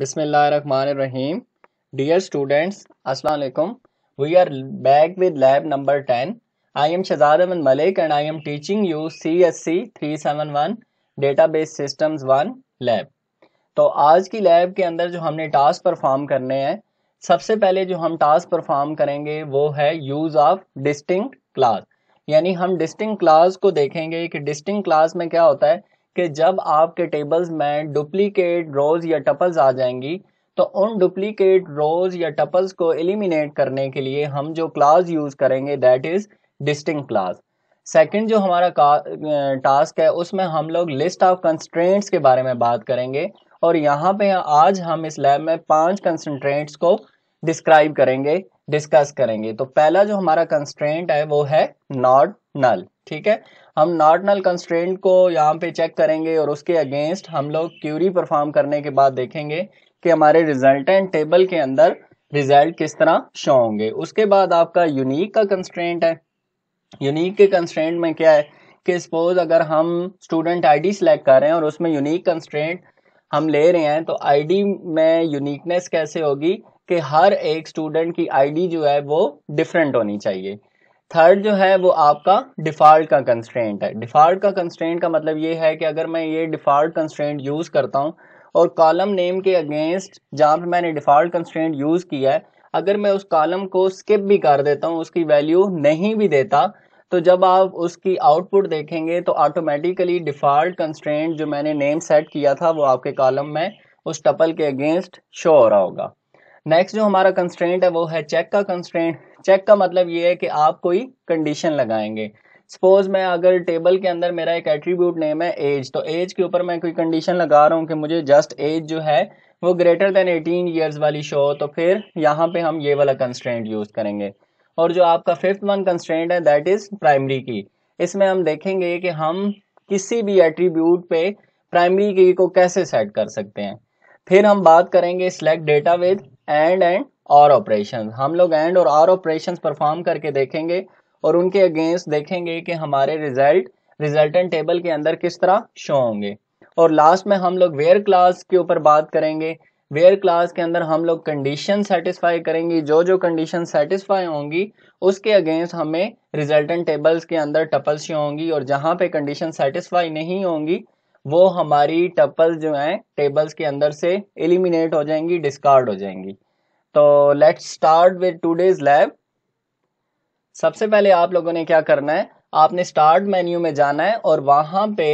बिस्मिल्ल dear students अस्सलाम वालेकुम we are back with lab number ten I am Shahzad Ahmad Malik and I am teaching you C S C three seven one database system one lab तो आज की lab के अंदर जो हमने task perform करने हैं सबसे पहले जो हम टास्क परफॉर्म करेंगे वो है यूज ऑफ डिस्टिंग क्लास यानी हम डिस्टिंग क्लास को देखेंगे कि डिस्टिंग क्लास में क्या होता है कि जब आपके टेबल्स में डुप्लीकेट रोज या टपल्स आ जाएंगी तो उन डुप्लीकेट रोज या टपल्स को एलिमिनेट करने के लिए हम जो क्लास यूज़ करेंगे that is distinct class second जो हमारा टास्क है उसमें हम लोग लिस्ट ऑफ कंस्ट्रेंट्स के बारे में बात करेंगे और यहाँ पे आज हम इस लैब में पांच कंसनट्रेंट्स को डिस्क्राइब करेंगे डिस्कस करेंगे तो पहला जो हमारा कंस्ट्रेंट है वो है नॉट नल ठीक है हम नॉट नल कंस्ट्रेंट को यहाँ पे चेक करेंगे और उसके अगेंस्ट हम लोग क्यूरी परफॉर्म करने के बाद देखेंगे कि हमारे रिजल्टेंट टेबल के अंदर रिजल्ट किस तरह शो होंगे उसके बाद आपका यूनिक का कंस्ट्रेंट है यूनिक के कंस्ट्रेंट में क्या है कि सपोज अगर हम स्टूडेंट आई डी सिलेक्ट कर रहे हैं और उसमें यूनिक कंस्ट्रेंट हम ले रहे हैं तो आईडी में यूनिकनेस कैसे होगी कि हर एक स्टूडेंट की आईडी जो है वो डिफरेंट होनी चाहिए थर्ड जो है वो आपका डिफ़ॉल्ट का कंस्ट्रेंट है डिफ़ॉल्ट का कंस्ट्रेंट का मतलब ये है कि अगर मैं ये डिफ़ॉल्ट कंस्ट्रेंट यूज़ करता हूँ और कॉलम नेम के अगेंस्ट जहाँ पे मैंने डिफ़ॉल्ट कंस्ट्रेंट यूज़ किया है अगर मैं उस कॉलम को स्किप भी कर देता हूँ उसकी वैल्यू नहीं भी देता तो जब आप उसकी आउटपुट देखेंगे तो ऑटोमेटिकली डिफ़ॉल्ट कंस्ट्रेंट जो मैंने नेम सेट किया था वो आपके कॉलम में उस टपल के अगेंस्ट शो हो रहा होगा नेक्स्ट जो हमारा कंस्ट्रेंट है वो है चेक का कंस्ट्रेंट चेक का मतलब ये है कि आप कोई कंडीशन लगाएंगे सपोज मैं अगर टेबल के अंदर मेरा एक एट्रीब्यूट नेम है एज तो एज के ऊपर मैं कोई कंडीशन लगा रहा हूँ कि मुझे जस्ट एज जो है वो ग्रेटर देन 18 इयर्स वाली शो तो फिर यहाँ पे हम ये वाला कंस्ट्रेंट यूज़ करेंगे और जो आपका फिफ्थ वन कंस्ट्रेंट है दैट इज़ प्राइमरी की इसमें हम देखेंगे कि हम किसी भी एट्रीब्यूट पे प्राइमरी की को कैसे सेट कर सकते हैं फिर हम बात करेंगे select data with and and और ऑपरेशन हम लोग एंड और आर ऑपरेशन परफॉर्म करके देखेंगे और उनके अगेंस्ट देखेंगे कि हमारे रिजल्ट रिजल्टेंट टेबल के अंदर किस तरह शो होंगे और लास्ट में हम लोग वेयर क्लास के ऊपर बात करेंगे वेयर क्लास के अंदर हम लोग कंडीशन सेटिस्फाई करेंगे जो जो कंडीशन सेटिस्फाई होंगी उसके अगेंस्ट हमें रिजल्टेंट टेबल्स के अंदर टपल्स होंगी और जहाँ पे कंडीशन सेटिस्फाई नहीं होंगी वो हमारी टपल जो हैं टेबल्स के अंदर से एलिमिनेट हो जाएंगी डिस्कार्ड हो जाएंगी तो let's start with today's lab सबसे पहले आप लोगों ने क्या करना है आपने स्टार्ट मेन्यू में जाना है और वहाँ पे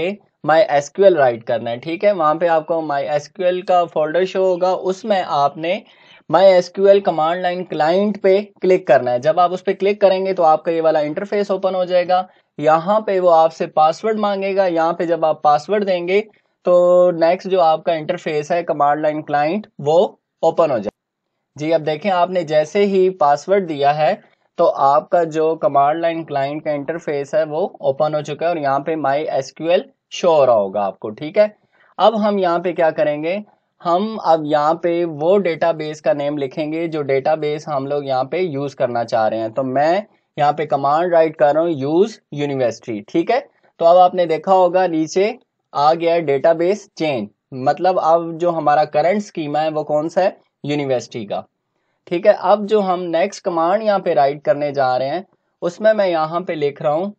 माई एसक्यूएल राइट करना है ठीक है वहाँ पे आपको माई एसक्यूएल का फोल्डर शो होगा उसमें आपने my SQL command line client पे क्लिक करना है जब आप उस पर क्लिक करेंगे तो आपका ये वाला इंटरफेस ओपन हो जाएगा यहाँ पे वो आपसे पासवर्ड मांगेगा यहाँ पे जब आप पासवर्ड देंगे तो नेक्स्ट जो आपका इंटरफेस है कमांड लाइन क्लाइंट वो ओपन हो जाए जी अब देखें आपने जैसे ही पासवर्ड दिया है तो आपका जो कमांड लाइन क्लाइंट का इंटरफेस है वो ओपन हो चुका है और यहाँ पे माई एसक्यूएल शो हो रहा होगा आपको ठीक है अब हम यहाँ पे क्या करेंगे हम अब यहाँ पे वो डेटाबेस का नेम लिखेंगे जो डेटाबेस हम लोग यहाँ पे यूज करना चाह रहे हैं तो मैं यहाँ पे कमांड राइट कर रहा हूँ यूज यूनिवर्सिटी ठीक है तो अब आपने देखा होगा नीचे आ गया डेटाबेस चेंज मतलब अब जो हमारा करंट स्कीमा है वो कौन सा है यूनिवर्सिटी का ठीक है अब जो हम नेक्स्ट कमांड यहाँ पे राइट करने जा रहे हैं उसमें मैं यहाँ पे लिख रहा हूँ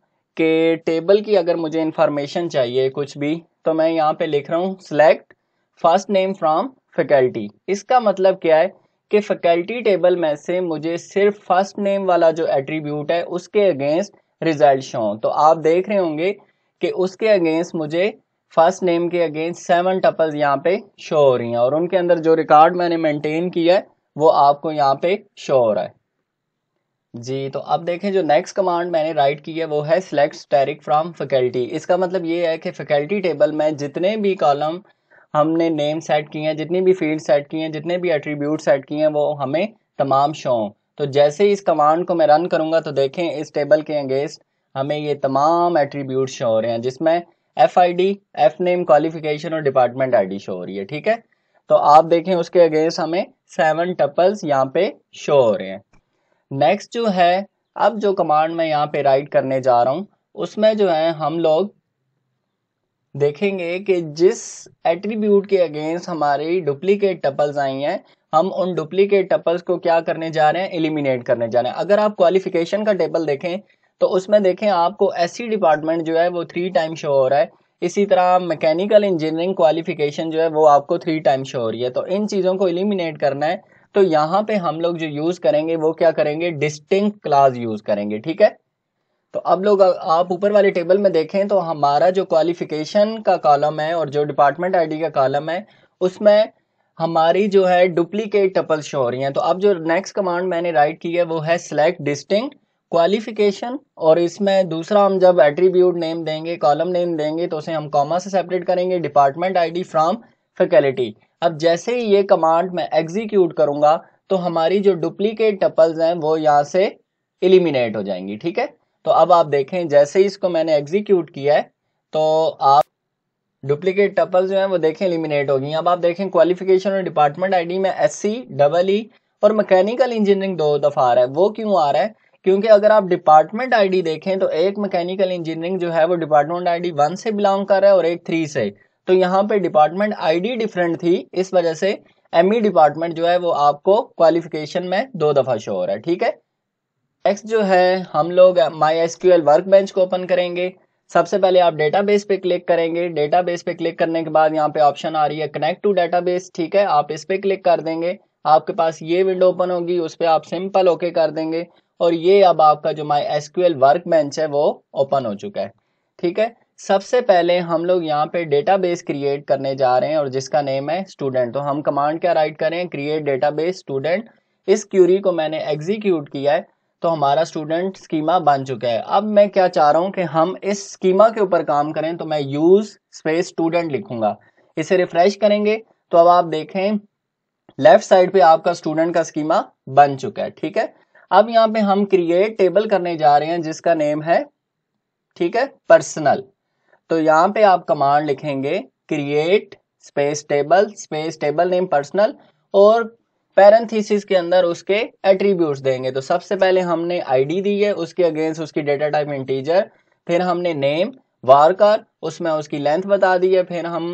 कि टेबल की अगर मुझे इंफॉर्मेशन चाहिए कुछ भी तो मैं यहाँ पे लिख रहा हूँ select first name from faculty इसका मतलब क्या है कि फैकल्टी टेबल में से मुझे सिर्फ फर्स्ट नेम वाला जो एट्रीब्यूट है उसके अगेंस्ट रिजल्ट शो तो आप देख रहे होंगे कि उसके अगेंस्ट मुझे फर्स्ट नेम के अगेंस्ट सेवन टपल्स यहाँ पे शो हो रही हैं और उनके अंदर जो रिकॉर्ड मैंने मेंटेन किया है वो आपको यहाँ पे शो हो रहा है जी तो अब देखें जो नेक्स्ट कमांड मैंने राइट की है वो है सिलेक्ट स्टेरिक फ्रॉम फैकल्टी इसका मतलब ये है कि फैकल्टी टेबल में जितने भी कॉलम हमने नेम सेट किए हैं जितनी भी फील्ड सेट किए हैं जितने भी एट्रीब्यूट सेट किए हैं वो हमें तमाम शो हों तो जैसे ही इस कमांड को मैं रन करूँगा तो देखें इस टेबल के अगेंस्ट हमें ये तमाम एट्रीब्यूट शो हो रहे हैं जिसमें F I D F name qualification और डिपार्टमेंट आई डी शो हो रही है ठीक है तो आप देखें उसके अगेंस्ट हमें सेवन टपल्स यहाँ पे शो हो रहे हैं नेक्स्ट जो है अब जो कमांड मैं यहाँ पे राइट करने जा रहा हूँ उसमें जो है हम लोग देखेंगे कि जिस एट्रीब्यूट के अगेंस्ट हमारी डुप्लीकेट टपल्स आई हैं हम उन डुप्लीकेट टपल्स को क्या करने जा रहे हैं एलिमिनेट करने जा रहे हैं अगर आप क्वालिफिकेशन का टेबल देखें तो उसमें देखें आपको एस डिपार्टमेंट जो है वो थ्री टाइम शो हो रहा है इसी तरह मैकेनिकल इंजीनियरिंग क्वालिफिकेशन जो है वो आपको थ्री टाइम शो हो रही है तो इन चीज़ों को एलिमिनेट करना है तो यहाँ पे हम लोग जो यूज़ करेंगे वो क्या करेंगे डिस्टिंक्ट क्लास यूज़ करेंगे ठीक है तो अब लोग आप ऊपर वाले टेबल में देखें तो हमारा जो क्वालिफिकेशन का कॉलम है और जो डिपार्टमेंट आईडी का कॉलम है उसमें हमारी जो है डुप्लीकेट टपल शो हो रही हैं तो अब जो नेक्स्ट कमांड मैंने राइट की है वो है सिलेक्ट डिस्टिंग क्वालिफिकेशन और इसमें दूसरा हम जब एट्रीब्यूट नेम देंगे कॉलम नेम देंगे तो उसे हम कॉमा से सेपरेट करेंगे डिपार्टमेंट डी फ्रॉम फैकल्टी अब जैसे ही ये कमांड मैं एग्जीक्यूट करूँगा तो हमारी जो डुप्लीकेट टपल्स हैं वो यहाँ से एलिमिनेट हो जाएंगी ठीक है तो अब आप देखें जैसे ही इसको मैंने एग्जीक्यूट किया है तो आप डुप्लीकेट टपल जो है वो देखें एलिमिनेट होगी अब आप देखें क्वालिफिकेशन और डिपार्टमेंट आईडी में एस सी डबल ई और मैकेनिकल इंजीनियरिंग दो दफ़ा आ रहा है वो क्यों आ रहा है क्योंकि अगर आप डिपार्टमेंट आईडी देखें तो एक मैकेनिकल इंजीनियरिंग जो है वो डिपार्टमेंट आईडी वन से बिलोंग कर रहा है और एक थ्री से तो यहाँ पे डिपार्टमेंट आईडी डिफरेंट थी इस वजह से एमई डिपार्टमेंट e जो है वो आपको क्वालिफिकेशन में दो दफ़ा शो हो रहा है ठीक है नेक्स्ट जो है हम लोग my S Q L workbench को ओपन करेंगे सबसे पहले आप डेटाबेस पे क्लिक करेंगे डेटाबेस पे क्लिक करने के बाद यहाँ पे ऑप्शन आ रही है कनेक्ट टू डेटाबेस ठीक है आप इस पे क्लिक कर देंगे आपके पास ये विंडो ओपन होगी उस पर आप सिंपल ओके कर देंगे और ये अब आपका जो my S SQL workbench है वो ओपन हो चुका है ठीक है सबसे पहले हम लोग यहाँ पे डेटाबेस क्रिएट करने जा रहे हैं और जिसका नेम है स्टूडेंट तो हम कमांड क्या राइट करें क्रिएट डेटाबेस स्टूडेंट इस क्यूरी को मैंने एग्जीक्यूट किया है तो हमारा स्टूडेंट स्कीमा बन चुका है अब मैं क्या चाह रहा हूँ कि हम इस स्कीमा के ऊपर काम करें तो मैं यूज स्पेस स्टूडेंट लिखूंगा इसे रिफ्रेश करेंगे तो अब आप देखें लेफ्ट साइड पे आपका स्टूडेंट का स्कीमा बन चुका है ठीक है अब यहाँ पे हम क्रिएट टेबल करने जा रहे हैं जिसका नेम है ठीक है पर्सनल तो यहाँ पे आप कमांड लिखेंगे create space table space table name personal और पैरेंथीसिस के अंदर उसके एट्रीब्यूट देंगे तो सबसे पहले हमने आईडी दी है उसके अगेंस्ट उसकी डेटा टाइप इंटीजर फिर हमने नेम वारकर उसमें उसकी लेंथ बता दी है फिर हम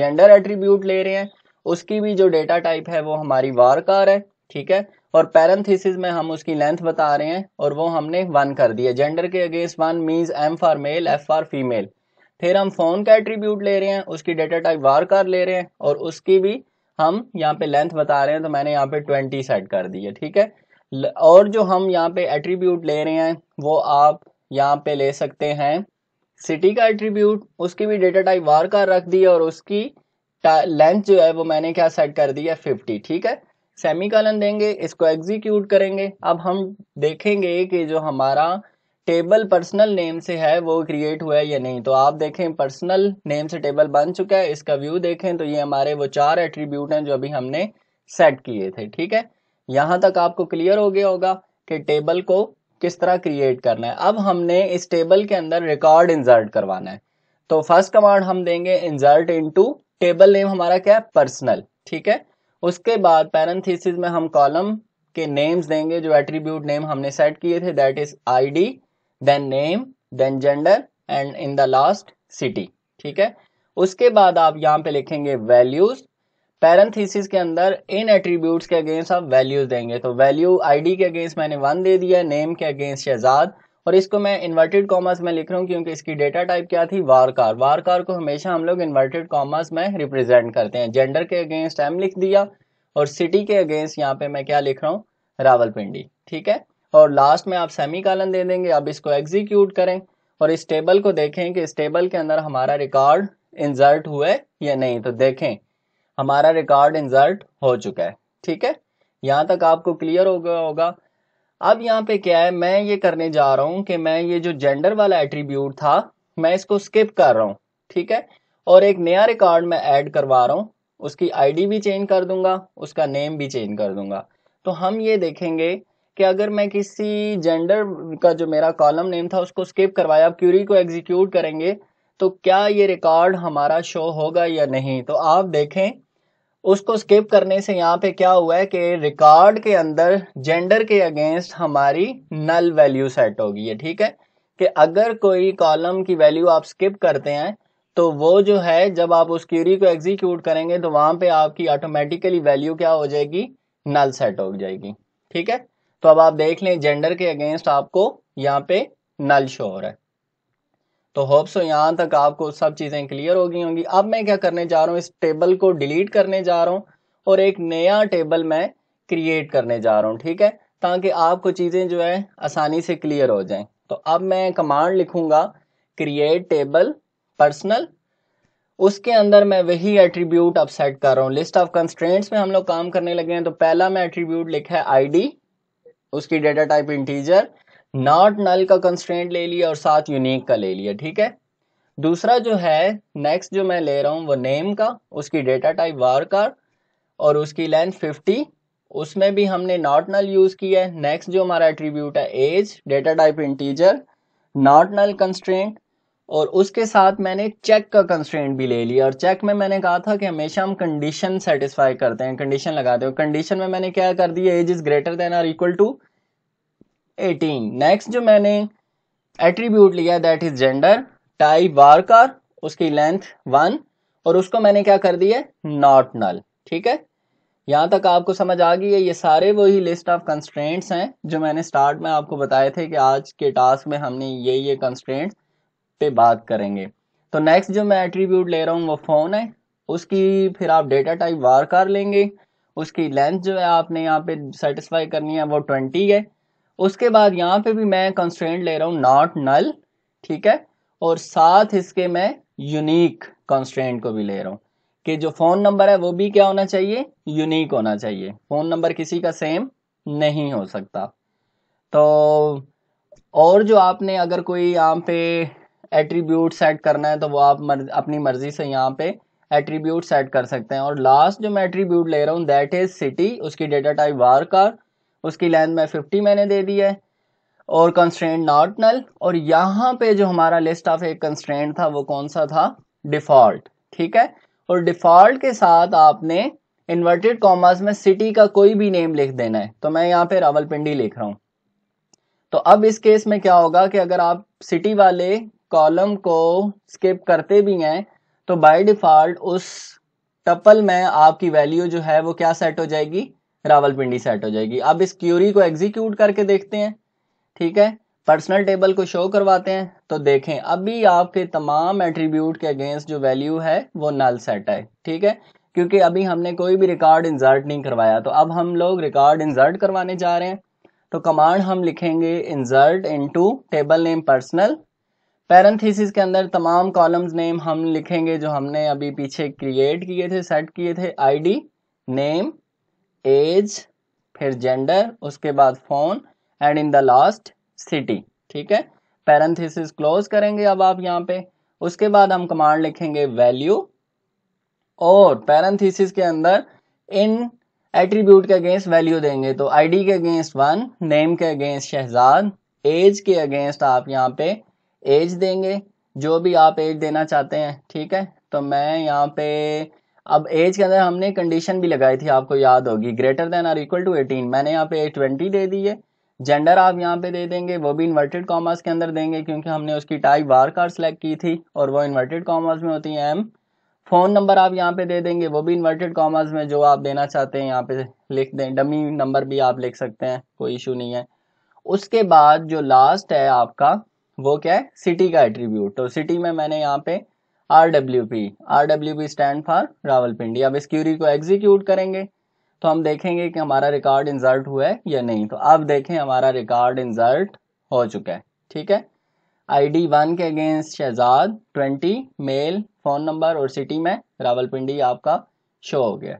जेंडर एट्रीब्यूट ले रहे हैं उसकी भी जो डेटा टाइप है वो हमारी वारकार है ठीक है और पैरेंथीसिस में हम उसकी लेंथ बता रहे हैं और वो हमने वन कर दिया जेंडर के against one means M for male F for female फिर हम फोन का एट्रीब्यूट ले रहे हैं उसकी डेटा टाइप वारकार ले रहे हैं और उसकी भी हम यहाँ पे लेंथ बता रहे हैं तो मैंने यहाँ पे ट्वेंटी सेट कर दी है ठीक है और जो हम यहाँ पे एट्रीब्यूट ले रहे हैं वो आप यहाँ पे ले सकते हैं सिटी का एट्रीब्यूट उसकी भी डेटा टाइप वार का रख दी और उसकी लेंथ जो है वो मैंने क्या सेट कर दी है फिफ्टी ठीक है सेमी कॉलन देंगे इसको एग्जीक्यूट करेंगे अब हम देखेंगे कि जो हमारा टेबल पर्सनल नेम से है वो क्रिएट हुआ है या नहीं तो आप देखें पर्सनल नेम से टेबल बन चुका है इसका व्यू देखें तो ये हमारे वो चार एट्रीब्यूट हैं जो अभी हमने सेट किए थे ठीक है यहाँ तक आपको क्लियर हो गया होगा कि टेबल को किस तरह क्रिएट करना है अब हमने इस टेबल के अंदर रिकॉर्ड इंजर्ट करवाना है तो फर्स्ट कमांड हम देंगे इंजर्ट इन टेबल नेम हमारा क्या है पर्सनल ठीक है उसके बाद पैरेंथेसिस में हम कॉलम के नेम्स देंगे जो एट्रीब्यूट नेम हमने सेट किए थे that is ID then name then gender and in the last city ठीक है उसके बाद आप यहाँ पे लिखेंगे वैल्यूज पैरेंथीसिस के अंदर इन एट्रीब्यूट्स के अगेंस्ट आप वैल्यूज देंगे तो वैल्यू आईडी के अगेंस्ट मैंने वन दे दिया नेम के अगेंस्ट शहजाद और इसको मैं इन्वर्टेड कॉमर्स में लिख रहा हूँ क्योंकि इसकी डेटा टाइप क्या थी वारकार वारकार को हमेशा हम लोग इन्वर्टेड कॉमर्स में रिप्रेजेंट करते हैं जेंडर के अगेंस्ट एम लिख दिया और सिटी के अगेंस्ट यहाँ पे मैं क्या लिख रहा हूँ रावलपिंडी ठीक है और लास्ट में आप सेमी कालन दे देंगे अब इसको एग्जीक्यूट करें और इस टेबल को देखें कि इस टेबल के अंदर हमारा रिकॉर्ड इंजर्ट हुए या नहीं तो देखें हमारा रिकॉर्ड इंजर्ट हो चुका है ठीक है यहाँ तक आपको क्लियर हो गया होगा अब यहाँ पे क्या है मैं ये करने जा रहा हूँ कि मैं ये जो जेंडर वाला एट्रीब्यूट था मैं इसको स्किप कर रहा हूँ ठीक है और एक नया रिकॉर्ड मैं ऐड करवा रहा हूँ उसकी आईडी भी चेंज कर दूंगा उसका नेम भी चेंज कर दूंगा तो हम ये देखेंगे कि अगर मैं किसी जेंडर का जो मेरा कॉलम नेम था उसको स्किप करवाया आप क्यूरी को एग्जीक्यूट करेंगे तो क्या ये रिकॉर्ड हमारा शो होगा या नहीं तो आप देखें उसको स्किप करने से यहाँ पे क्या हुआ है कि रिकॉर्ड के अंदर जेंडर के अगेंस्ट हमारी नल वैल्यू सेट होगी है ठीक है कि अगर कोई कॉलम की वैल्यू आप स्किप करते हैं तो वो जो है जब आप उस क्यूरी को एग्जीक्यूट करेंगे तो वहां पे आपकी ऑटोमेटिकली वैल्यू क्या हो जाएगी नल सेट हो जाएगी ठीक है तो अब आप देख लें जेंडर के अगेंस्ट आपको यहाँ पे नल शो हो रहा है तो होप सो यहाँ तक आपको सब चीज़ें क्लियर हो गई होंगी अब मैं क्या करने जा रहा हूँ इस टेबल को डिलीट करने जा रहा हूँ और एक नया टेबल मैं क्रिएट करने जा रहा हूँ ठीक है ताकि आपको चीज़ें जो है आसानी से क्लियर हो जाएं तो अब मैं कमांड लिखूंगा क्रिएट टेबल पर्सनल उसके अंदर मैं वही एट्रीब्यूट अब सेट कर रहा हूँ लिस्ट ऑफ कंस्ट्रेंट्स में हम लोग काम करने लगे हैं तो पहला मैं एट्रीब्यूट लिखा है आईडी उसकी data type integer not null का कंस्टेंट ले लिया और साथ यूनिक का ले लिया ठीक है दूसरा जो है नेक्स्ट जो मैं ले रहा हूँ वो नेम का उसकी डेटा टाइप वार कार और उसकी लेंथ 50 उसमें भी हमने नॉट नल यूज़ किया है नेक्स्ट जो हमारा एट्रीब्यूट है age data type integer not null constraint और उसके साथ मैंने चेक का कंस्ट्रेंट भी ले लिया और चेक में मैंने कहा था कि हमेशा हम कंडीशन सेटिस्फाई करते हैं कंडीशन लगाते हैं कंडीशन में मैंने क्या कर दिया age is greater than or equal to 18 next जो मैंने एट्रीब्यूट लिया that is gender type varchar उसकी लेंथ वन और उसको मैंने क्या कर दिया नॉट नल ठीक है यहाँ तक आपको समझ आ गई है ये सारे वही लिस्ट ऑफ कंस्ट्रेंट्स हैं जो मैंने स्टार्ट में आपको बताए थे कि आज के टास्क में हमने ये ये कंस्ट्रेंट्स पे बात करेंगे तो नेक्स्ट जो मैं एट्रीब्यूट ले रहा हूँ वो फ़ोन है उसकी फिर आप डेटा टाइप वार कर लेंगे उसकी लेंथ जो है आपने यहाँ पे सेटिस्फाई करनी है वो ट्वेंटी है उसके बाद यहाँ पे भी मैं कंस्ट्रेंट ले रहा हूँ नॉट नल ठीक है और साथ इसके मैं यूनिक कंस्ट्रेंट को भी ले रहा हूँ कि जो फ़ोन नंबर है वो भी क्या होना चाहिए यूनिक होना चाहिए फ़ोन नंबर किसी का सेम नहीं हो सकता तो और जो आपने अगर कोई यहाँ पे एट्रीब्यूट सेट करना है तो वो आप मर, अपनी मर्जी से यहाँ पे एट्रीब्यूट सेट कर सकते हैं और लास्ट जो मैं एट्रीब्यूट ले रहा हूँ दैट इज़ सिटी उसकी डेटा टाइप वार कार उसकी लेंथ में फिफ्टी मैंने दे दी है और कंस्ट्रेंट नॉट नल और यहाँ पे जो हमारा लिस्ट ऑफ एक कंस्ट्रेंट था वो कौन सा था डिफ़ॉल्ट ठीक है और डिफ़ॉल्ट के साथ आपने इन्वर्टेड कॉमर्स में सिटी का कोई भी नेम लिख देना है तो मैं यहाँ पे रावलपिंडी लिख रहा हूँ तो अब इस केस में क्या होगा कि अगर आप सिटी वाले कॉलम को स्किप करते भी हैं तो बाय डिफॉल्ट उस टपल में आपकी वैल्यू जो है वो क्या सेट हो जाएगी रावलपिंडी सेट हो जाएगी अब इस क्यूरी को एग्जीक्यूट करके देखते हैं ठीक है पर्सनल टेबल को शो करवाते हैं तो देखें अभी आपके तमाम एट्रीब्यूट के अगेंस्ट जो वैल्यू है वो नल सेट है ठीक है क्योंकि अभी हमने कोई भी रिकॉर्ड इंसर्ट नहीं करवाया तो अब हम लोग रिकॉर्ड इंसर्ट करवाने जा रहे हैं तो कमांड हम लिखेंगे insert into table name personal parenthesis के अंदर तमाम कॉलम्स नेम हम लिखेंगे जो हमने अभी पीछे क्रिएट किए थे सेट किए थे आईडी नेम एज फिर जेंडर उसके बाद phone and in the last city ठीक है पैरेंथेसिस क्लोज करेंगे अब आप यहाँ पे उसके बाद हम कमांड लिखेंगे वैल्यू और पैरेंथेसिस के अंदर इन एट्रीब्यूट के अगेंस्ट वैल्यू देंगे तो आईडी के अगेंस्ट वन नेम के अगेंस्ट शहजाद एज के अगेंस्ट आप यहाँ पे एज देंगे जो भी आप एज देना चाहते हैं ठीक है तो मैं यहाँ पे अब एज के अंदर हमने कंडीशन भी लगाई थी आपको याद होगी greater than or equal to eighteen मैंने यहाँ पे ट्वेंटी दे दी है जेंडर आप यहाँ पे दे देंगे वो भी इन्वर्टेड कॉमर्स के अंदर देंगे क्योंकि हमने उसकी टाइप वार कार सेलेक्ट की थी और वो इन्वर्टेड कॉमर्स में होती है एम फ़ोन नंबर आप यहाँ पे दे देंगे वो भी इन्वर्टेड कॉमर्स में जो आप देना चाहते हैं यहाँ पे लिख दें डमी नंबर भी आप लिख सकते हैं कोई इशू नहीं है उसके बाद जो लास्ट है आपका वो क्या है सिटी का एट्रीब्यूट तो सिटी में मैंने यहाँ पे R W P R W P stand for Rawalpindi अब इस क्यूरी को एग्जीक्यूट करेंगे तो हम देखेंगे कि हमारा रिकॉर्ड इंजर्ट हुआ है या नहीं तो अब देखें हमारा रिकॉर्ड इंजर्ट हो चुका है ठीक है आई डी वन के against Shahzad twenty male phone number और सिटी में रावलपिंडी आपका शो हो गया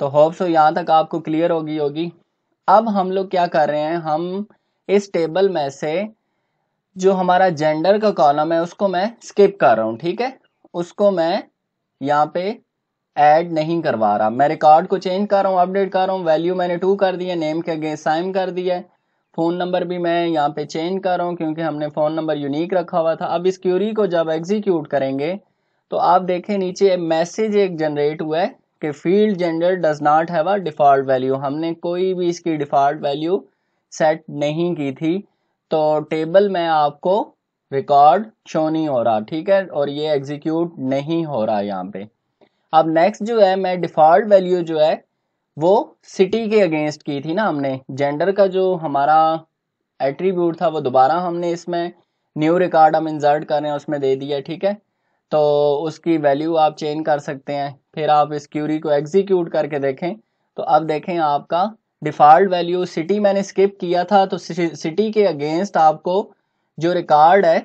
तो होप सो यहाँ तक आपको क्लियर होगी होगी अब हम लोग क्या कर रहे हैं हम इस टेबल में से जो हमारा जेंडर का कॉलम है उसको मैं स्किप कर रहा हूँ ठीक है उसको मैं यहाँ पे ऐड नहीं करवा रहा मैं रिकॉर्ड को चेंज कर रहा हूँ अपडेट कर रहा हूँ वैल्यू मैंने टू कर दी है नेम के अगेंस्ट साइन कर दिया है फ़ोन नंबर भी मैं यहाँ पे चेंज कर रहा हूँ क्योंकि हमने फ़ोन नंबर यूनिक रखा हुआ था अब इस क्यूरी को जब एग्जीक्यूट करेंगे तो आप देखें नीचे मैसेज एक जनरेट हुआ है कि field gender does not have a default value हमने कोई भी इसकी डिफ़ॉल्ट वैल्यू सेट नहीं की थी तो टेबल में आपको रिकॉर्ड शो नहीं हो रहा ठीक है और ये एग्जीक्यूट नहीं हो रहा यहाँ पे अब नेक्स्ट जो है मैं डिफ़ॉल्ट वैल्यू जो है वो सिटी के अगेंस्ट की थी ना हमने जेंडर का जो हमारा एट्रीब्यूट था वो दोबारा हमने इसमें न्यू रिकॉर्ड हम इंसर्ट कर रहे हैं उसमें दे दिया ठीक है तो उसकी वैल्यू आप चेंज कर सकते हैं फिर आप इस क्यूरी को एग्जीक्यूट करके देखें तो अब देखें आपका डिफ़ॉल्ट वैल्यू सिटी मैंने स्किप किया था तो सिटी के अगेंस्ट आपको जो रिकॉर्ड है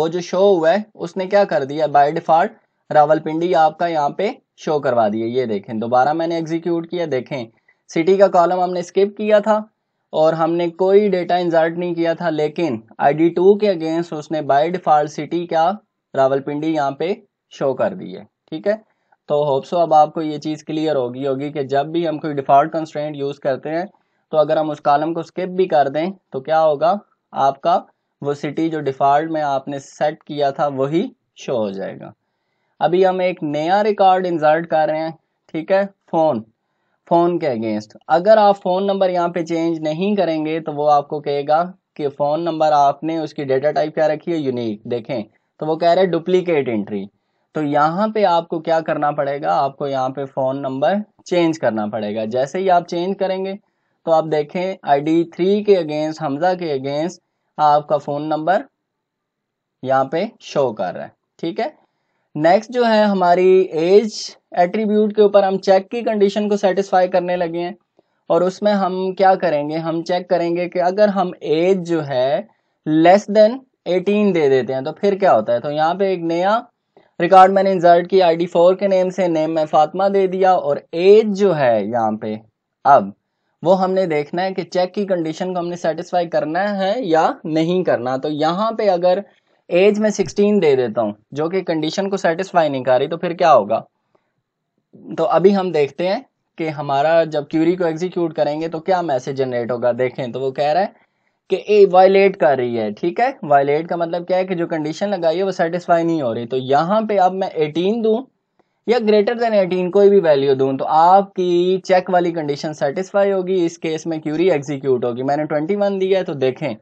वो जो शो हुआ है उसने क्या कर दिया बाय डिफ़ॉल्ट रावलपिंडी आपका यहाँ पे शो करवा दिया ये देखें दोबारा मैंने एग्जीक्यूट किया देखें सिटी का कॉलम हमने स्किप किया था और हमने कोई डेटा इंजर्ट नहीं किया था लेकिन आई टू के अगेंस्ट उसने बाय डिफ़ॉल्ट सिटी का रावलपिंडी यहाँ पे शो कर दी है ठीक है तो होप्सो अब आपको ये चीज़ क्लियर होगी होगी कि जब भी हम कोई डिफ़ॉल्ट कंस्ट्रेंट यूज़ करते हैं तो अगर हम उस कॉलम को स्किप भी कर दें तो क्या होगा आपका वो सिटी जो डिफ़ॉल्ट में आपने सेट किया था वही शो हो जाएगा अभी हम एक नया रिकॉर्ड इंसर्ट कर रहे हैं ठीक है फ़ोन फ़ोन के अगेंस्ट अगर आप फ़ोन नंबर यहाँ पे चेंज नहीं करेंगे तो वो आपको कहेगा कि फ़ोन नंबर आपने उसकी डेटा टाइप क्या रखी है यूनिक देखें तो वो कह रहे हैं डुप्लीकेट एंट्री तो यहाँ पे आपको क्या करना पड़ेगा आपको यहाँ पे फ़ोन नंबर चेंज करना पड़ेगा जैसे ही आप चेंज करेंगे तो आप देखें आईडी थ्री के अगेंस्ट हमजा के अगेंस्ट आपका फ़ोन नंबर यहाँ पे शो कर रहा है ठीक है नेक्स्ट जो है हमारी एज एट्रीब्यूट के ऊपर हम चेक की कंडीशन को सेटिस्फाई करने लगे हैं और उसमें हम क्या करेंगे हम चेक करेंगे कि अगर हम एज जो है लेस देन 18 दे देते हैं तो फिर क्या होता है तो यहाँ पे एक नया रिकॉर्ड मैंने इंसर्ट की आईडी फोर के नेम से नेम मैं फातिमा दे दिया और एज जो है यहाँ पे अब वो हमने देखना है कि चेक की कंडीशन को हमने सेटिस्फाई करना है या नहीं करना तो यहाँ पे अगर एज में सिक्सटीन दे देता हूँ जो कि कंडीशन को सेटिस्फाई नहीं कर रही तो फिर क्या होगा तो अभी हम देखते हैं कि हमारा जब क्यूरी को एग्जीक्यूट करेंगे तो क्या मैसेज जनरेट होगा देखें तो वो कह रहा है कि ए वायलेट कर रही है ठीक है वायलेट का मतलब क्या है कि जो कंडीशन लगाई है वो सेटिस्फाई नहीं हो रही तो यहाँ पे अब मैं एटीन दू या ग्रेटर देन एटीन कोई भी वैल्यू दूं तो आपकी चेक वाली कंडीशन सेटिस्फाई होगी इस केस में क्यूरी एग्जीक्यूट होगी मैंने ट्वेंटी वन दिया है तो देखें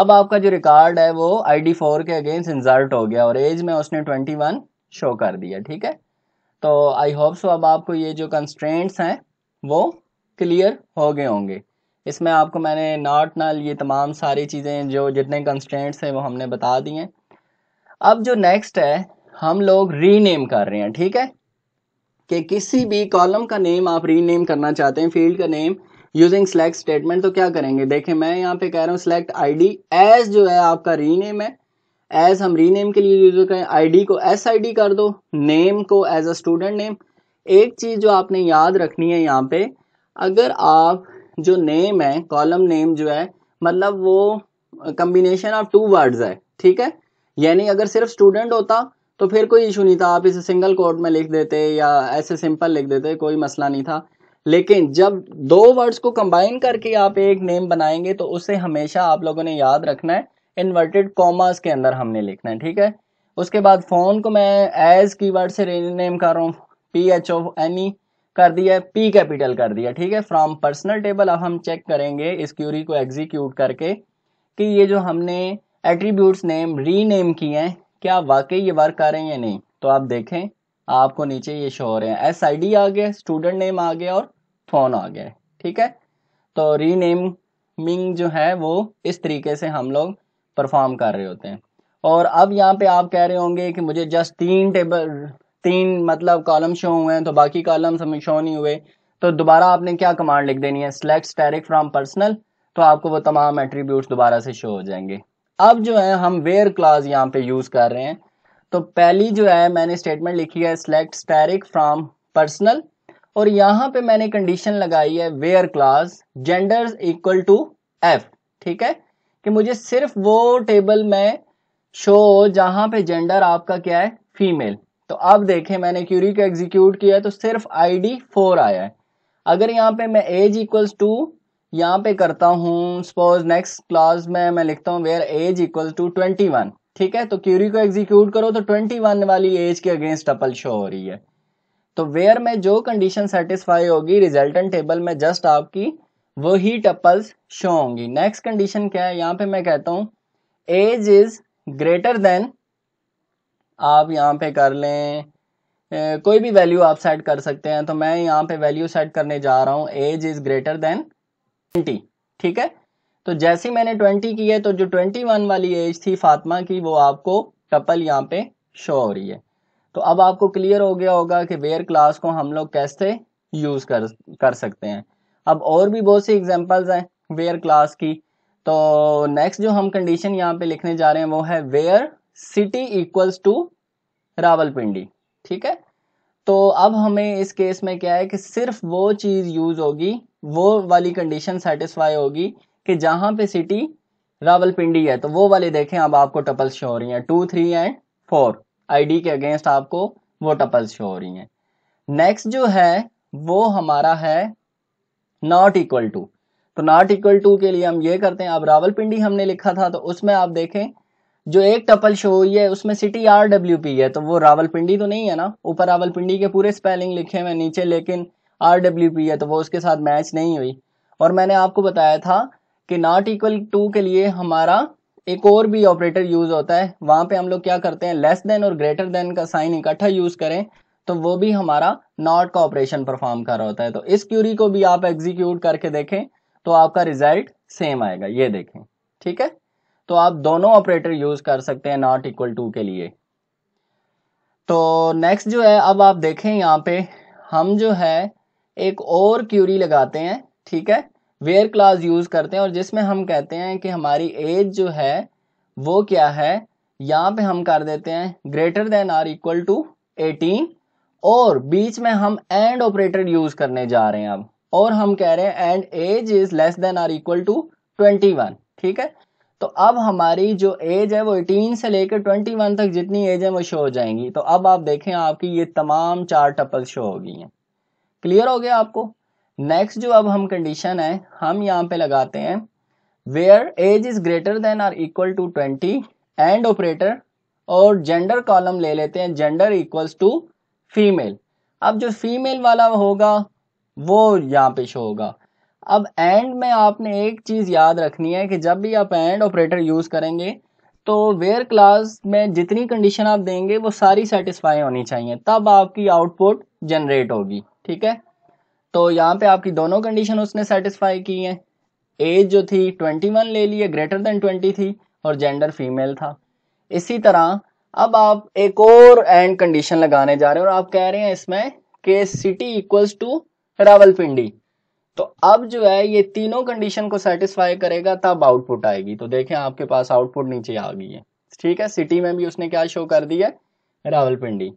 अब आपका जो रिकॉर्ड है वो आई डी फोर के अगेंस्ट इंजर्ट हो गया और एज में उसने ट्वेंटी वन शो कर दिया ठीक है तो आई होप सो अब आपको ये जो कंस्ट्रेंट्स हैं वो क्लियर हो गए होंगे इसमें आपको मैंने नॉट नल ये तमाम सारी चीज़ें जो जितने कंस्टेंट्स हैं वो हमने बता दिए हैं अब जो नेक्स्ट है हम लोग रीनेम कर रहे हैं ठीक है कि किसी भी कॉलम का नेम आप रीनेम करना चाहते हैं फील्ड का नेम यूजिंग सेलेक्ट स्टेटमेंट तो क्या करेंगे देखें मैं यहाँ पे कह रहा हूँ सेलेक्ट आईडी एज जो है आपका रीनेम है एज हम रीनेम के लिए यूज करें आईडी को एस आई डी कर दो नेम को एज अ स्टूडेंट नेम एक चीज जो आपने याद रखनी है यहाँ पे अगर आप जो नेम है कॉलम नेम जो है मतलब वो कम्बिनेशन ऑफ टू वर्ड्स है ठीक है यानी अगर सिर्फ स्टूडेंट होता तो फिर कोई इशू नहीं था आप इसे सिंगल कोड में लिख देते या ऐसे सिंपल लिख देते कोई मसला नहीं था लेकिन जब दो वर्ड्स को कंबाइन करके आप एक नेम बनाएंगे तो उसे हमेशा आप लोगों ने याद रखना है इन्वर्टेड कॉमर्स के अंदर हमने लिखना है ठीक है उसके बाद फ़ोन को मैं एज की से नेम कर रहा हूँ पी एच ओ एनी कर दिया है पी कैपिटल कर दिया ठीक है फ्रॉम पर्सनल टेबल अब हम चेक करेंगे इस क्यूरी को एग्जीक्यूट करके कि ये जो हमने एट्रीब्यूट्स नेम रीनेम किए हैं क्या वाकई ये वर्क कर रहे हैं या नहीं तो आप देखें आपको नीचे ये शो हो रहे हैं एस आई डी आ गया स्टूडेंट नेम आ गया और फोन आ गया ठीक है तो रीनेमिंग जो है वो इस तरीके से हम लोग परफॉर्म कर रहे होते हैं और अब यहाँ पे आप कह रहे होंगे कि मुझे जस्ट तीन टेबल तीन मतलब कॉलम शो हुए हैं तो बाकी कॉलम्स हमें शो नहीं हुए तो दोबारा आपने क्या कमांड लिख देनी है सिलेक्ट स्टेरिक फ्रॉम पर्सनल तो आपको वो तमाम एट्रीब्यूट दोबारा से शो हो जाएंगे अब जो है हम वेयर क्लाज यहाँ पे यूज कर रहे हैं तो पहली जो है मैंने स्टेटमेंट लिखी है सिलेक्ट स्टेरिक फ्रॉम पर्सनल और यहाँ पे मैंने कंडीशन लगाई है where class gender equal to F ठीक है कि मुझे सिर्फ वो टेबल में शो हो जहां पे जेंडर आपका क्या है फीमेल तो अब देखें मैंने क्यूरी को एग्जीक्यूट किया तो सिर्फ आईडी फोर आया है अगर यहाँ पे मैं एज इक्वल्स टू यहाँ पे करता हूँ सपोज नेक्स्ट क्लास में मैं लिखता हूँ where age equals to twenty one ठीक है तो क्यूरी को एग्जीक्यूट करो तो ट्वेंटी वन वाली एज के अगेंस्ट टपल शो हो रही है तो वेयर में जो कंडीशन सेटिस्फाई होगी रिजल्टेंट टेबल में जस्ट आपकी वही टपल्स शो होंगी नेक्स्ट कंडीशन क्या है यहाँ पे मैं कहता हूँ एज इज ग्रेटर देन आप यहाँ पे कर लें कोई भी वैल्यू आप सेट कर सकते हैं तो मैं यहाँ पे वैल्यू सेट करने जा रहा हूँ age is greater than twenty ठीक है तो जैसे मैंने ट्वेंटी की है तो जो ट्वेंटी वन वाली एज थी फातिमा की वो आपको कपल यहाँ पे शो हो रही है तो अब आपको क्लियर हो गया होगा कि वेयर क्लास को हम लोग कैसे यूज़ कर कर सकते हैं अब और भी बहुत सी एग्जाम्पल्स हैं वेयर क्लास की तो नेक्स्ट जो हम कंडीशन यहाँ पे लिखने जा रहे हैं वो है where city equals to Rawalpindi ठीक है तो अब हमें इस केस में क्या है कि सिर्फ वो चीज़ यूज़ होगी वो वाली कंडीशन सेटिस्फाई होगी कि जहां पे सिटी रावलपिंडी है तो वो वाले देखें अब आपको टपल शो हो रही हैं two three and four ID के अगेंस्ट आपको वो टपल शो हो रही हैं नेक्स्ट जो है वो हमारा है नॉट इक्वल टू तो नॉट इक्वल टू के लिए हम ये करते हैं अब रावलपिंडी हमने लिखा था तो उसमें आप देखें जो एक टपल शो हुई है उसमें सिटी आर डब्ल्यू पी है तो वो रावलपिंडी तो नहीं है ना ऊपर रावलपिंडी के पूरे स्पेलिंग लिखे हुए नीचे लेकिन आर डब्ल्यू पी है तो वो उसके साथ मैच नहीं हुई और मैंने आपको बताया था कि नॉट इक्वल टू के लिए हमारा एक और भी ऑपरेटर यूज होता है वहां पे हम लोग क्या करते हैं लेस देन और ग्रेटर देन का साइन इकट्ठा यूज करें तो वो भी हमारा नॉट का ऑपरेशन परफॉर्म कर रहा होता है तो इस क्यूरी को भी आप एग्जीक्यूट करके देखें तो आपका रिजल्ट सेम आएगा ये देखें ठीक है तो आप दोनों ऑपरेटर यूज कर सकते हैं नॉट इक्वल टू के लिए तो नेक्स्ट जो है अब आप देखें यहाँ पे हम जो है एक और क्यूरी लगाते हैं ठीक है वेयर क्लास यूज करते हैं और जिसमें हम कहते हैं कि हमारी एज जो है वो क्या है यहाँ पे हम कर देते हैं greater than or equal to eighteen और बीच में हम एंड ऑपरेटर यूज करने जा रहे हैं अब और हम कह रहे हैं and age is less than or equal to twenty one ठीक है तो अब हमारी जो एज है वो 18 से लेकर 21 तक जितनी एज है वो शो हो जाएंगी तो अब आप देखें आपकी ये तमाम चार टपल शो हो गई हैं क्लियर हो गया आपको नेक्स्ट जो अब हम कंडीशन है हम यहाँ पे लगाते हैं where age is greater than or equal to 20 and operator और जेंडर कॉलम ले लेते हैं जेंडर इक्वल्स टू फीमेल अब जो फीमेल वाला होगा वो यहाँ पे शो होगा अब एंड में आपने एक चीज़ याद रखनी है कि जब भी आप एंड ऑपरेटर यूज़ करेंगे तो वेयर क्लास में जितनी कंडीशन आप देंगे वो सारी सेटिस्फाई होनी चाहिए तब आपकी आउटपुट जनरेट होगी ठीक है तो यहाँ पे आपकी दोनों कंडीशन उसने सेटिस्फाई की हैं एज जो थी ट्वेंटी वन ले ली है ग्रेटर देन ट्वेंटी थी और जेंडर फीमेल था इसी तरह अब आप एक और एंड कंडीशन लगाने जा रहे हो और आप कह रहे हैं इसमें के सिटी इक्वल्स टू रावलपिंडी तो अब जो है ये तीनों कंडीशन को सेटिस्फाई करेगा तब आउटपुट आएगी तो देखें आपके पास आउटपुट नीचे आ गई है ठीक है सिटी में भी उसने क्या शो कर दिया रावलपिंडी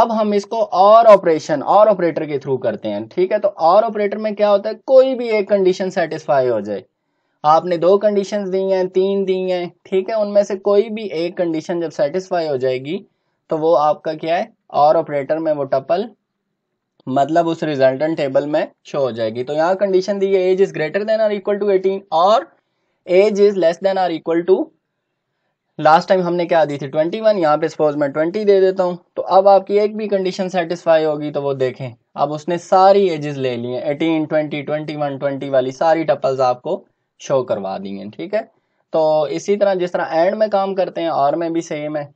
अब हम इसको और ऑपरेशन और ऑपरेटर के थ्रू करते हैं ठीक है तो और ऑपरेटर में क्या होता है कोई भी एक कंडीशन सेटिस्फाई हो जाए आपने दो कंडीशन दी हैं तीन दी हैं ठीक है उनमें से कोई भी एक कंडीशन जब सेटिस्फाई हो जाएगी तो वो आपका क्या है और ऑपरेटर में वो टपल मतलब उस रिजल्टेंट टेबल में शो हो जाएगी तो यहाँ कंडीशन दी है age is greater than or equal to eighteen और age is less than or equal to last time हमने क्या दी थी ट्वेंटी वन यहाँ पे सपोज मैं ट्वेंटी दे देता हूँ तो अब आपकी एक भी कंडीशन सेटिस्फाई होगी तो वो देखें अब उसने सारी एजेस ले ली हैं eighteen twenty twenty one twenty वाली सारी टपल्स आपको शो करवा दी हैं ठीक है तो इसी तरह जिस तरह एंड में काम करते हैं और में भी सेम है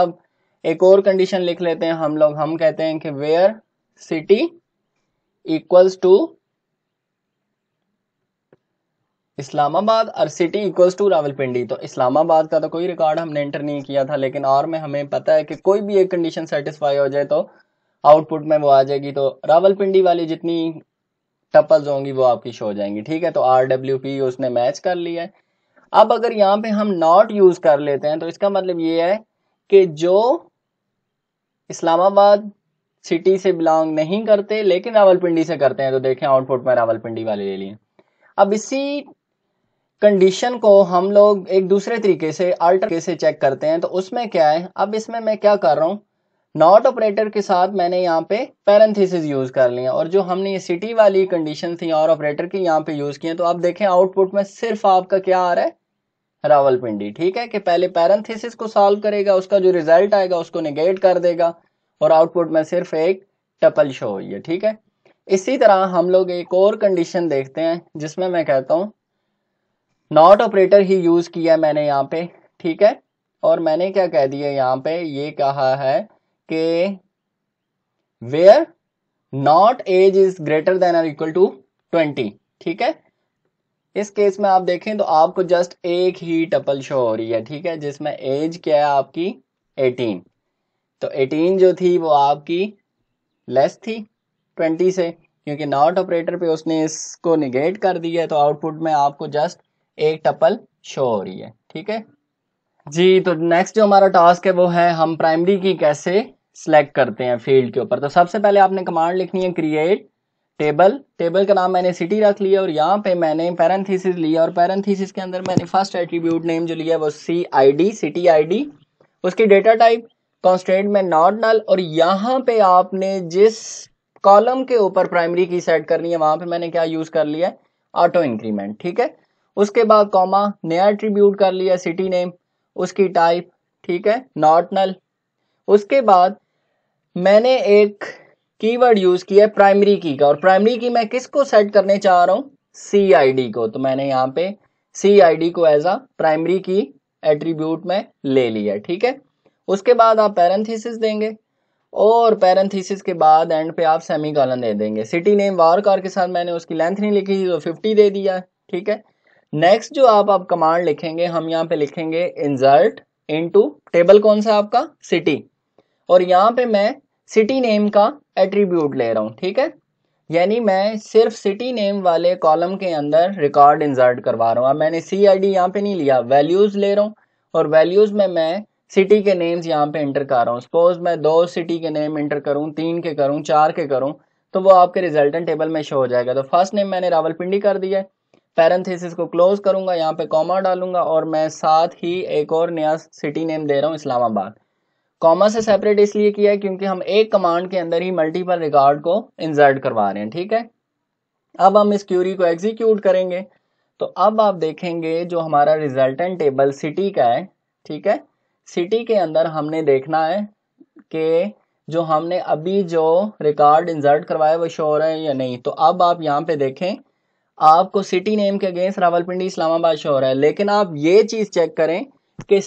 अब एक और कंडीशन लिख लेते हैं हम लोग हम कहते हैं कि where city equals to Islamabad और सिटी इक्वल्स टू रावलपिंडी तो इस्लामाबाद का तो कोई रिकॉर्ड हमने एंटर नहीं किया था लेकिन और में हमें पता है कि कोई भी एक कंडीशन सेटिस्फाई हो जाए तो आउटपुट में वो आ जाएगी तो रावलपिंडी वाली जितनी टपल्स होंगी वो आपकी शो हो जाएंगी ठीक है तो आर डब्ल्यू पी उसने मैच कर लिया है अब अगर यहाँ पे हम नॉट यूज कर लेते हैं तो इसका मतलब ये है कि जो इस्लामाबाद सिटी से बिलोंग नहीं करते लेकिन रावलपिंडी से करते हैं तो देखें आउटपुट में रावलपिंडी वाले ले लिए अब इसी कंडीशन को हम लोग एक दूसरे तरीके से अल्टर से चेक करते हैं तो उसमें क्या है अब इसमें मैं क्या कर रहा हूँ नॉट ऑपरेटर के साथ मैंने यहाँ पे पैरेंथेसिस यूज कर लिया और जो हमने ये सिटी वाली कंडीशन थी और ऑपरेटर की यहाँ पे यूज किए तो अब देखें आउटपुट में सिर्फ आपका क्या आ रहा है रावलपिंडी ठीक है कि पहले पैरेंथेसिस को सॉल्व करेगा उसका जो रिजल्ट आएगा उसको निगेट कर देगा और आउटपुट में सिर्फ एक टपल शो हो है ठीक है इसी तरह हम लोग एक और कंडीशन देखते हैं जिसमें मैं कहता हूँ नॉट ऑपरेटर ही यूज़ किया मैंने यहाँ पे ठीक है और मैंने क्या कह दिया यहाँ पे ये कहा है कि where not age is greater than or equal to twenty ठीक है इस केस में आप देखें तो आपको जस्ट एक ही टपल शो हो रही है ठीक है जिसमें एज क्या है आपकी एटीन तो 18 जो थी वो आपकी लेस थी 20 से क्योंकि नॉट ऑपरेटर पे उसने इसको निगेट कर दिया है तो आउटपुट में आपको जस्ट एक टपल शो हो रही है ठीक है जी तो नेक्स्ट जो हमारा टास्क है वो है हम प्राइमरी की कैसे सिलेक्ट करते हैं फील्ड के ऊपर तो सबसे पहले आपने कमांड लिखनी है क्रिएट टेबल टेबल का नाम मैंने सिटी रख लिया और यहाँ पे मैंने पैरेंथीसिस लिया और पैरेंथीसिस के अंदर मैंने फर्स्ट एट्रीब्यूट नेम जो लिया वो C I D city I D उसकी डेटा टाइप कॉन्स्टेंट में नॉट नल और यहाँ पे आपने जिस कॉलम के ऊपर प्राइमरी की सेट करनी है वहां पे मैंने क्या यूज कर लिया है ऑटो इंक्रीमेंट ठीक है उसके बाद कॉमा नया एट्रीब्यूट कर लिया सिटी नेम उसकी टाइप ठीक है नॉट नल उसके बाद मैंने एक कीवर्ड यूज किया है प्राइमरी की का और प्राइमरी की मैं किसको सेट करने चाह रहा हूँ सी आई डी को तो मैंने यहाँ पे सी आई डी को as a primary key attribute में ले लिया ठीक है उसके बाद आप पैरेंथीसिस देंगे और पैरेंथीसिस के बाद एंड पे आप सेमी कॉलन दे देंगे सिटी नेम वार कार के साथ मैंने उसकी लेंथ नहीं लिखी तो फिफ्टी दे दिया ठीक है नेक्स्ट जो आप आप कमांड लिखेंगे हम यहाँ पे लिखेंगे इंजर्ट इनटू टेबल कौन सा आपका सिटी और यहाँ पे मैं सिटी नेम का एट्रीब्यूट ले रहा हूँ ठीक है यानी मैं सिर्फ सिटी नेम वाले कॉलम के अंदर रिकॉर्ड इंजर्ट करवा रहा हूँ अब मैंने सी आई डी यहाँ पे नहीं लिया वैल्यूज़ ले रहा हूँ और वैल्यूज़ में मैं सिटी के नेम्स यहाँ पे एंटर कर रहा हूँ सपोज मैं दो सिटी के नेम एंटर करूँ तीन के करूँ चार के करूँ तो वो आपके रिजल्टेंट टेबल में शो हो जाएगा तो फर्स्ट नेम मैंने रावलपिंडी कर दिया है पैरेंथेसिस को क्लोज करूंगा यहाँ पे कॉमा डालूंगा और मैं साथ ही एक और नया सिटी नेम दे रहा हूँ इस्लामाबाद कॉमा से सेपरेट इसलिए किया है क्योंकि हम एक कमांड के अंदर ही मल्टीपल रिकॉर्ड को इंसर्ट करवा रहे हैं ठीक है अब हम इस क्यूरी को एग्जीक्यूट करेंगे तो अब आप देखेंगे जो हमारा रिजल्टेंट टेबल सिटी का है ठीक है सिटी के अंदर हमने देखना है कि जो हमने अभी जो रिकॉर्ड इंजर्ट करवाया वो शो हो रहा है या नहीं तो अब आप यहाँ पे देखें आपको सिटी नेम के अगेंस्ट रावलपिंडी इस्लामाबाद शो हो रहा है लेकिन आप ये चीज़ चेक करें कि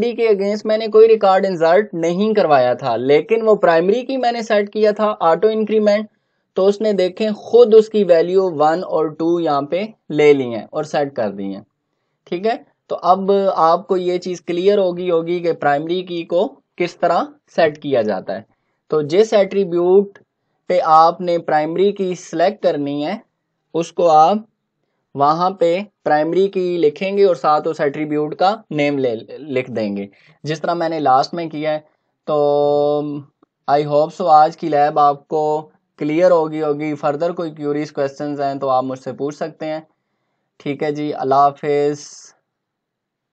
डी के अगेंस्ट मैंने कोई रिकॉर्ड इंजर्ट नहीं करवाया था लेकिन वो प्राइमरी की मैंने सेट किया था ऑटो इंक्रीमेंट तो उसने देखें खुद उसकी वैल्यू वन और टू यहाँ पे ले ली है और सेट कर दी हैं ठीक है तो अब आपको ये चीज़ क्लियर होगी होगी कि प्राइमरी की को किस तरह सेट किया जाता है तो जिस एट्रीब्यूट पे आपने प्राइमरी की सिलेक्ट करनी है उसको आप वहाँ पे प्राइमरी की लिखेंगे और साथ उस एट्रीब्यूट का नेम ले लिख देंगे जिस तरह मैंने लास्ट में किया है तो आई होप सो आज की लैब आपको क्लियर होगी होगी फर्दर कोई क्यूरीज क्वेश्चंस हैं तो आप मुझसे पूछ सकते हैं ठीक है जी अल्लाह हाफिज़